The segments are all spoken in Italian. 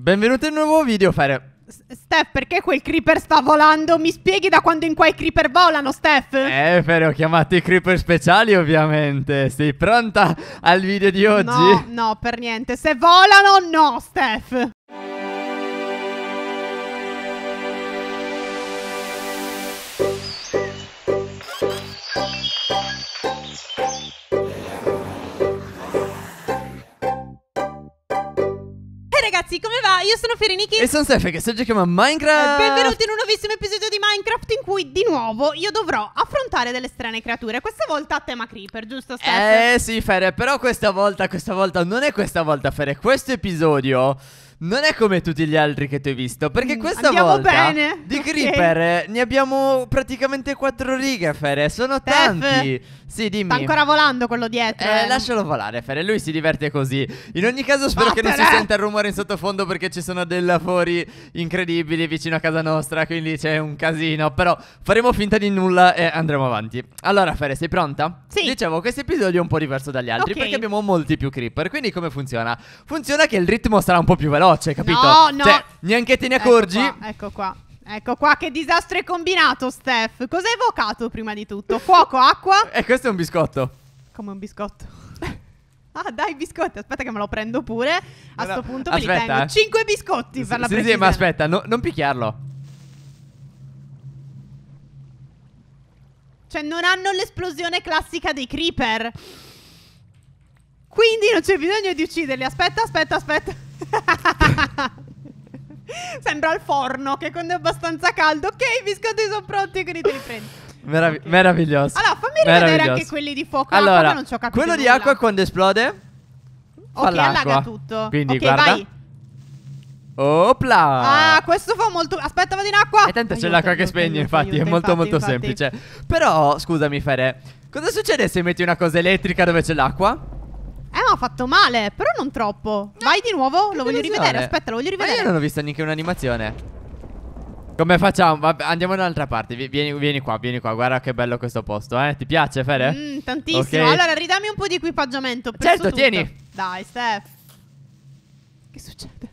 Benvenuti in un nuovo video, Fare. Steph, perché quel creeper sta volando? Mi spieghi da quando in qua i creeper volano, Steph? Eh, Fere, ho chiamato i creeper speciali, ovviamente. Sei pronta al video di oggi? No, no, per niente. Se volano, no, Steph. io sono Fereniki E sono Stefano che oggi chiama Minecraft eh, Benvenuti in un nuovissimo episodio di Minecraft in cui di nuovo io dovrò affrontare delle strane creature Questa volta a tema creeper, giusto Stefano? Eh sì Fere, però questa volta, questa volta, non è questa volta Fere Questo episodio non è come tutti gli altri che tu hai visto. Perché mm, questa Andiamo volta bene. di okay. Creeper eh, ne abbiamo praticamente quattro righe, Fere. Sono Tef, tanti. Sì, dimmi. Sta ancora volando quello dietro. Eh, eh. lascialo volare, Fere. Lui si diverte così. In ogni caso, spero Vattene. che non si senta il rumore in sottofondo perché ci sono dei lavori incredibili vicino a casa nostra. Quindi c'è un casino. Però faremo finta di nulla e andremo avanti. Allora, Fere, sei pronta? Sì. Dicevo, questo episodio è un po' diverso dagli altri okay. perché abbiamo molti più Creeper. Quindi, come funziona? Funziona che il ritmo sarà un po' più veloce veloce, capito? No, no. Cioè, neanche te ne ecco accorgi. Ecco qua, ecco qua. Ecco qua che disastro è combinato, Steph. Cos'hai evocato prima di tutto? Fuoco, acqua? E eh, questo è un biscotto. Come un biscotto? ah, dai, biscotti. Aspetta che me lo prendo pure. A questo no, punto aspetta, me li tengo. Eh. Cinque biscotti per la sì, precisione. Sì, ma aspetta, no, non picchiarlo. Cioè, non hanno l'esplosione classica dei creeper. Quindi non c'è bisogno di ucciderli. Aspetta, aspetta, aspetta. Sembra il forno che quando è abbastanza caldo, ok, i biscotti sono pronti, quindi te li prendi. Meravi- okay. Meraviglioso. Allora, fammi rivedere anche quelli di fuoco. Ah, allora, acqua, quello nulla. di acqua quando esplode fa ok, allaga tutto. Quindi okay, guarda. Vai. Opla! Ah, questo fa molto. Aspetta, vado in acqua! E tanto c'è l'acqua che spegne, aiuto, infatti, aiuto, è molto, infatti, molto infatti. semplice. Però, scusami, Fere, cosa succede se metti una cosa elettrica dove c'è l'acqua? ho fatto male, però non troppo. Vai di nuovo, che lo voglio rivedere. Aspetta, lo voglio rivedere. Ma io non ho visto neanche un'animazione. Come facciamo? Vabbè, andiamo da un'altra parte. Vieni, vieni, qua, vieni qua. Guarda che bello questo posto, eh. Ti piace, Fede? Mm, tantissimo. Okay. Allora, ridami un po' di equipaggiamento. Certo, tutto. tieni. Dai, Steph. Che succede?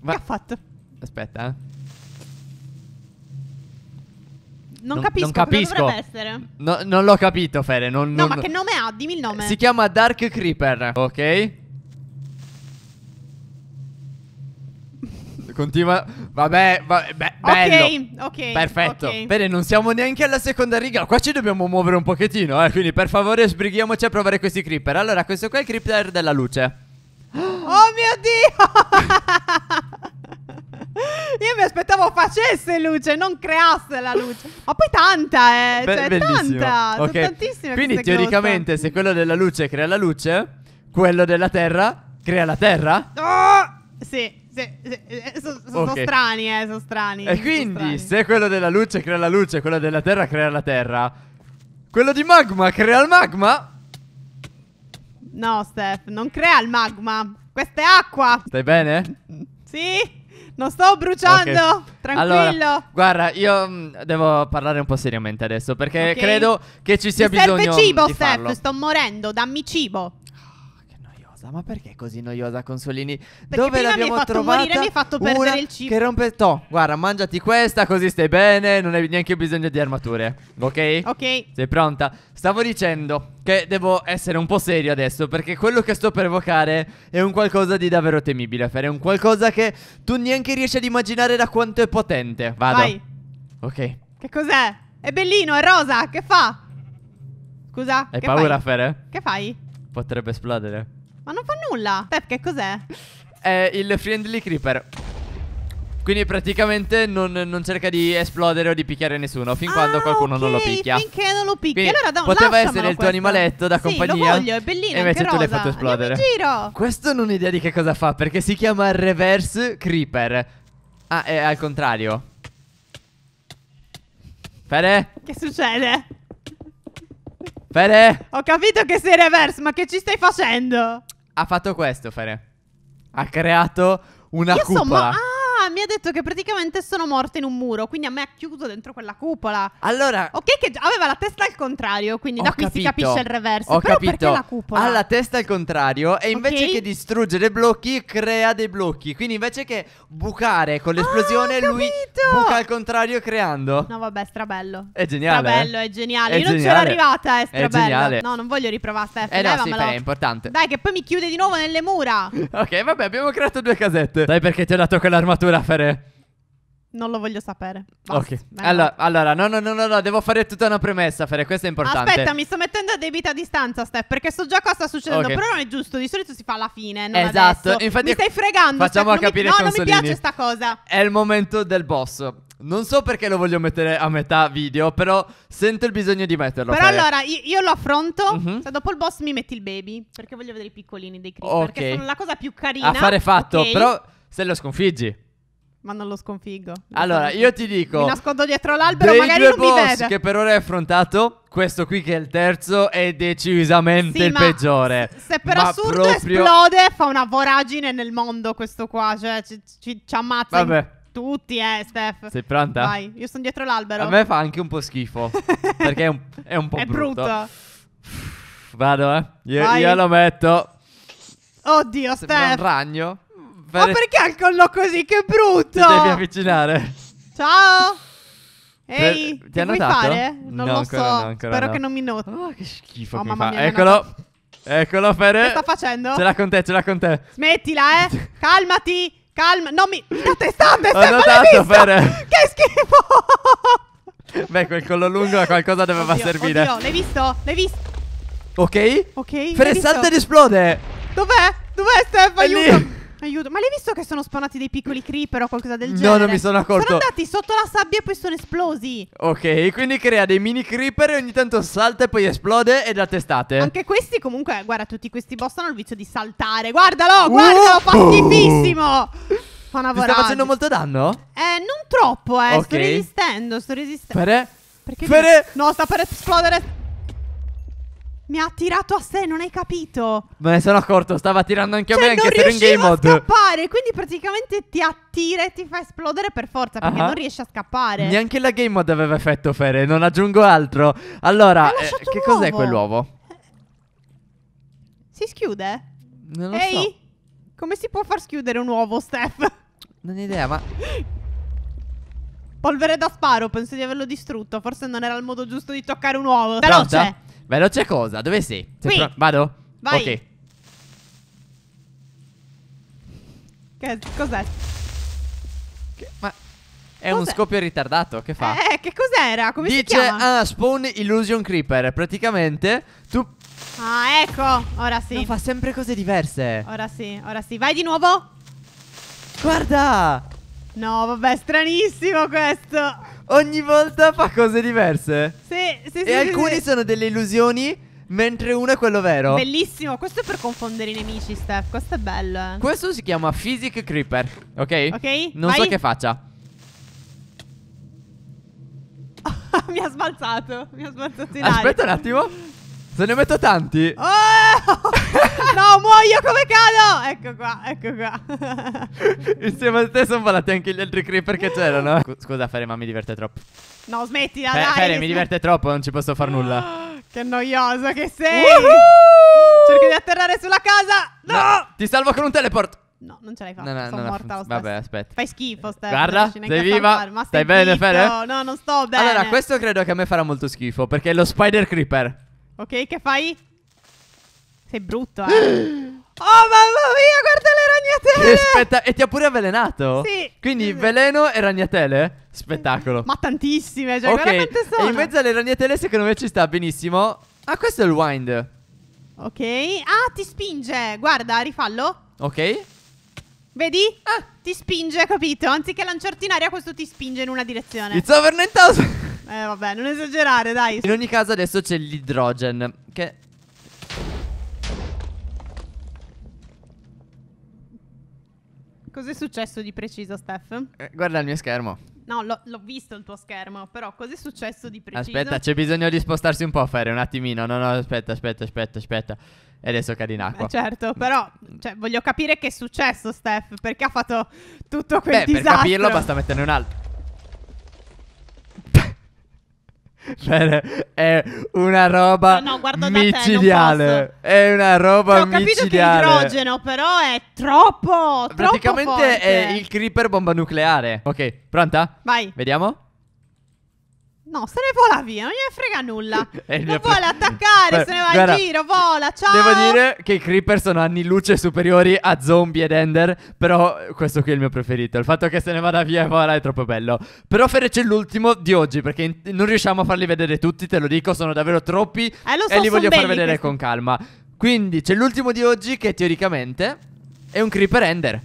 Ma... Che ha fatto? Aspetta, eh. Non, non capisco, non capisco. dovrebbe essere? No, non l'ho capito, Fede. Non, no, ma che nome ha? Dimmi il nome. Si chiama Dark Creeper, ok? Continua. Vabbè, vabbè be bello. Ok, ok. Perfetto. Okay. Bene, non siamo neanche alla seconda riga. Qua ci dobbiamo muovere un pochettino, eh. Quindi, per favore, sbrighiamoci a provare questi creeper. Allora, questo qua è il creeper della luce. Oh mio dio! Io mi aspettavo facesse luce, non creasse la luce. Ma poi tanta, eh. Be- cioè, bellissimo. tanta. Okay. Sono tantissime Quindi teoricamente, cose. se quello della luce crea la luce, quello della terra crea la terra? Oh! Sì. Sì, sì, eh, eh, sono okay. strani, eh, sono strani. E quindi, strani. se quello della luce crea la luce, quello della terra crea la terra, quello di magma crea il magma? No, Steph, non crea il magma. Questa è acqua. Stai bene? sì. Non sto bruciando, okay. tranquillo. Allora, guarda, io mm, devo parlare un po' seriamente adesso perché okay. credo che ci sia Mi bisogno serve cibo, Steph, farlo. sto morendo, dammi cibo noiosa. Ma perché è così noiosa, Consolini? Perché Dove l'abbiamo trovata? Morire, mi hai fatto perdere il cibo. Che rompe. Toh, guarda, mangiati questa, così stai bene. Non hai neanche bisogno di armature. Ok? Ok. Sei pronta? Stavo dicendo che devo essere un po' serio adesso. Perché quello che sto per evocare è un qualcosa di davvero temibile. Fare un qualcosa che tu neanche riesci ad immaginare da quanto è potente. Vado. Vai. Ok. Che cos'è? È bellino, è rosa. Che fa? Scusa. Hai paura, fai? Fere? Che fai? Potrebbe esplodere. Ma non fa nulla. Pep, che cos'è? È il friendly creeper. Quindi praticamente non, non, cerca di esplodere o di picchiare nessuno Fin ah, quando qualcuno okay, non lo picchia Finché non lo picchia Quindi allora, da, Poteva essere il tuo animaletto da compagnia Sì lo voglio è bellino E invece tu l'hai fatto esplodere giro. Questo non ho idea di che cosa fa Perché si chiama reverse creeper Ah è al contrario Fede Che succede? Fede Ho capito che sei reverse ma che ci stai facendo? ha fatto questo, Fere. Ha creato una Io cupola. So, ma... Ah, mi ha detto che praticamente sono morta in un muro, quindi a me ha chiuso dentro quella cupola. Allora... Ok che aveva la testa al contrario, quindi da qui capito, si capisce il reverso. Ho Però capito. perché la cupola? Ha la testa al contrario e invece okay. che distruggere blocchi crea dei blocchi. Quindi invece che bucare con l'esplosione ah, lui buca al contrario creando. No vabbè, strabello. È geniale. Strabello, eh? è geniale. È Io geniale. non ce l'ho arrivata, eh, è strabello. È geniale. No, non voglio riprovare Steph, eh no, eh, sì, è importante. Dai che poi mi chiude di nuovo nelle mura. ok, vabbè, abbiamo creato due casette. Dai perché ti ho dato quell'armatura sapere? Non lo voglio sapere. Basta. Ok. allora, allora, no, no, no, no, devo fare tutta una premessa, Fere, questo è importante. Aspetta, mi sto mettendo a debita distanza, Steph, perché so già cosa sta succedendo, Ok. però non è giusto, di solito si fa alla fine, non Esatto, adesso. infatti- Mi stai fregando, Facciamo Steph, non capire mi... No, non mi piace sta cosa. È il momento del boss. Non so perché lo voglio mettere a metà video, però sento il bisogno di metterlo. Però Fere. allora io, io lo affronto. Mhm. Se cioè, dopo il boss mi metti il baby. Perché voglio vedere i piccolini dei creeper. Ok. Perché sono la cosa più carina. A fare fatto, ok? però se lo sconfiggi. Ma non lo sconfiggo. Allora, io ti dico. Mi nascondo dietro l'albero, dei magari due non boss mi vede. che per ora hai affrontato, questo qui che è il terzo è decisamente sì, il peggiore. Se per ma assurdo proprio... esplode, fa una voragine nel mondo questo qua, cioè ci, ci, ci ammazza Vabbè. tutti, eh, Steph. Sei pronta? Vai, io sono dietro l'albero. A me fa anche un po' schifo, perché è un, è un po' è brutto. brutto. Vado, eh. Io, io, lo metto. Oddio, Sembra Steph. un ragno. Ma oh, perché ha il collo così? Che brutto! Ti devi avvicinare. Ciao! Ehi, per... ti hanno notato? Fare? Non no, lo so, no, spero no. che non mi noti. Oh, che schifo oh, che fa. Mia, Eccolo. Eccolo Fere. Che sta facendo? Ce l'ha con te, ce l'ha con te. Smettila, eh. Calmati. Calma, non mi la testa, Ho notato Fere. Che schifo. Beh, quel collo lungo a qualcosa doveva oddio, servire. Oddio, l'hai visto? L'hai visto? Ok? Ok. Fere salta ed esplode. Dov'è? Dov'è Stefano? Aiuto. Lì. Aiuto. Ma l'hai visto che sono spawnati dei piccoli creeper o qualcosa del genere? No, non mi sono accorto. Sono andati sotto la sabbia e poi sono esplosi. Ok, quindi crea dei mini creeper e ogni tanto salta e poi esplode e da testate. Anche questi comunque, guarda, tutti questi boss hanno il vizio di saltare. Guardalo, guardalo, uh! fa schifissimo. Fa una voragine. sta facendo molto danno? Eh, non troppo, eh. Okay. Sto resistendo, sto resistendo. Perché? Perché? Pere... No, sta per esplodere mi ha attirato a sé, non hai capito? Me ne sono accorto, stava tirando anche cioè, a me, anche se in game mode. Non riuscivo a scappare, quindi praticamente ti attira e ti fa esplodere per forza, perché uh-huh. non riesci a scappare. Neanche la game mode aveva effetto, Fere, non aggiungo altro. Allora, eh, che cos'è quell'uovo? Si schiude? Non lo Ehi, so. come si può far schiudere un uovo, Steph? Non ho idea, ma... Polvere da sparo, penso di averlo distrutto. Forse non era il modo giusto di toccare un uovo. Veloce. Pronta? Veloce cosa? Dove sei? sei Qui. Vado? Vai. Ok. Che cos'è? ma è cos un scoppio ritardato, che fa? Eh, che cos'era? Come Dice, si chiama? Dice, ah, spawn illusion creeper. Praticamente tu Ah, ecco, ora sì. No, fa sempre cose diverse. Ora sì, ora sì. Vai di nuovo. Guarda! No, vabbè, stranissimo questo. Ogni volta fa cose diverse. Sì, sì, sì. E sì, alcuni sì. sono delle illusioni. Mentre uno è quello vero. Bellissimo, questo è per confondere i nemici, Steph. Questo è bello. Eh. Questo si chiama Physic Creeper. Ok? Ok. Non vai. so che faccia. mi ha sbalzato. Mi ha sbalzato in Aspetta un attimo. Se ne metto tanti. Oh! no, muoio come cado. Ecco qua, ecco qua. Insieme a te sono volati anche gli altri creeper che c'erano. Scusa, Fere, ma mi diverte troppo. No, smettila, Fe dai. Fere, mi diverte troppo, non ci posso far nulla. Che noioso che sei. Woohoo! Cerco di atterrare sulla casa. No! no! Ti salvo con un teleport. No, non ce l'hai fatta. No, no, sono morta lo stesso. Vabbè, aspetta. Fai schifo, Steph. Guarda, sei viva. Ma stai, bene, Fere? No, no, non sto bene. Allora, questo credo che a me farà molto schifo perché è lo Spider Creeper. Ok, che fai? Sei brutto, eh. Oh mamma mia, guarda le ragnatele! aspetta, e ti ha pure avvelenato? Sì. Quindi sì, veleno e ragnatele? Spettacolo. Ma tantissime, cioè, okay. quante sono. E in mezzo alle ragnatele secondo me ci sta benissimo. Ah, questo è il wind. Ok. Ah, ti spinge. Guarda, rifallo. Ok. Vedi? Ah. Ti spinge, capito? Anziché lanciarti in aria, questo ti spinge in una direzione. It's over 9000. Eh vabbè, non esagerare, dai. In ogni caso adesso c'è l'idrogen, che... Cos'è successo di preciso, Steph? Eh, guarda il mio schermo. No, l'ho visto il tuo schermo, però cos'è successo di preciso? Aspetta, c'è bisogno di spostarsi un po', Fere, un attimino. No, no, aspetta, aspetta, aspetta, aspetta. E adesso cade in acqua. Beh, certo, però cioè, voglio capire che è successo, Steph, perché ha fatto tutto quel Beh, disastro. per capirlo basta metterne un altro. Bene, è una roba no, no, micidiale. Te, è una roba micidiale. Cioè, ho capito micidiale. che idrogeno, però è troppo, troppo Praticamente forte. è il creeper bomba nucleare. Ok, pronta? Vai. Vediamo. No, se ne vola via, non gli frega nulla. Eh, non vuole attaccare, Beh, se ne va guarda, in giro, vola, eh, ciao. Devo dire che i creeper sono anni luce superiori a zombie ed ender, però questo qui è il mio preferito. Il fatto che se ne vada via e vola è troppo bello. Però Fere c'è l'ultimo di oggi, perché in- non riusciamo a farli vedere tutti, te lo dico, sono davvero troppi eh, so, e li voglio far vedere questi. con calma. Quindi c'è l'ultimo di oggi che teoricamente è un creeper ender.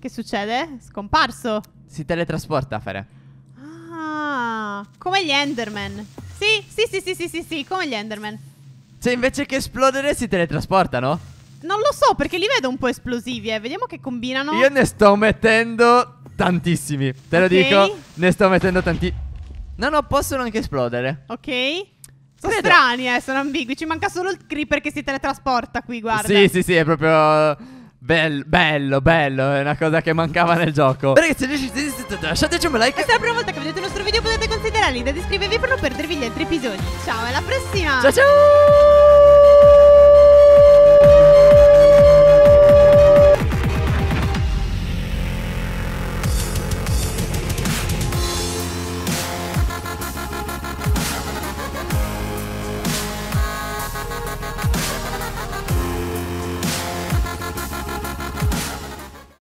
Che succede? Scomparso. Si teletrasporta, Fere. Come gli Enderman. Sì, sì, sì, sì, sì, sì, sì, come gli Enderman. Cioè, invece che esplodere si teletrasportano? Non lo so, perché li vedo un po' esplosivi, eh. Vediamo che combinano. Io ne sto mettendo tantissimi. Te lo dico, ne sto mettendo tanti. No, no, possono anche esplodere. Ok. Sono strani, eh, sono ambigui. Ci manca solo il creeper che si teletrasporta qui, guarda. Sì, sì, sì, è proprio... Bello, bello, bello, è una cosa che mancava nel gioco. Ragazzi, lasciateci un like. E se è la prima volta che vedete il nostro video potete considerarli da iscrivervi per non perdervi gli altri episodi. Ciao, alla prossima! Ciao ciao!